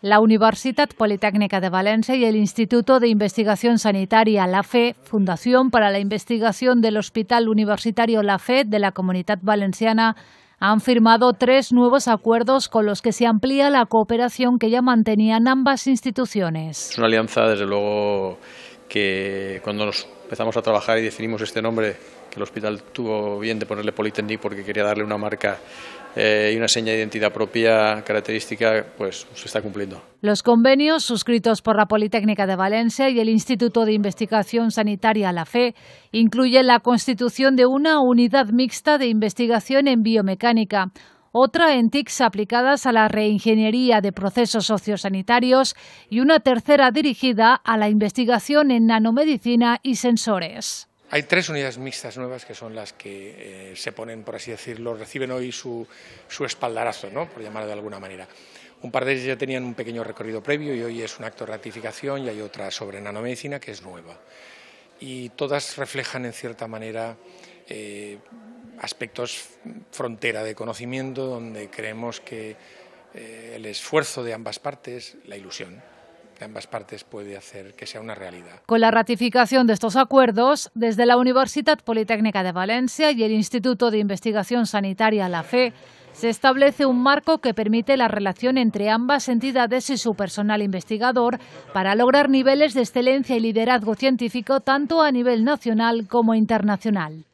La Universitat Politécnica de Valencia y el Instituto de Investigación Sanitaria La FE, Fundación para la Investigación del Hospital Universitario La FE de la Comunidad Valenciana, han firmado tres nuevos acuerdos con los que se amplía la cooperación que ya mantenían ambas instituciones. Es una alianza, desde luego, que cuando empezamos a trabajar y definimos este nombre, que el hospital tuvo bien de ponerle Politécnico porque quería darle una marca eh, y una seña de identidad propia característica, pues se está cumpliendo. Los convenios suscritos por la Politécnica de Valencia y el Instituto de Investigación Sanitaria La FE incluyen la constitución de una unidad mixta de investigación en biomecánica, otra en TICs aplicadas a la reingeniería de procesos sociosanitarios y una tercera dirigida a la investigación en nanomedicina y sensores. Hay tres unidades mixtas nuevas que son las que eh, se ponen, por así decirlo, reciben hoy su, espaldarazo, ¿no? por llamarlo de alguna manera. Un par de ellas ya tenían un pequeño recorrido previo y hoy es un acto de ratificación y hay otra sobre nanomedicina que es nueva. Y todas reflejan en cierta manera eh, aspectos frontera de conocimiento, donde creemos que eh, el esfuerzo de ambas partes, la ilusión, de ambas partes puede hacer que sea una realidad. Con la ratificación de estos acuerdos, desde la Universitat Politécnica de Valencia y el Instituto de Investigación Sanitaria La FE, se establece un marco que permite la relación entre ambas entidades y su personal investigador para lograr niveles de excelencia y liderazgo científico tanto a nivel nacional como internacional.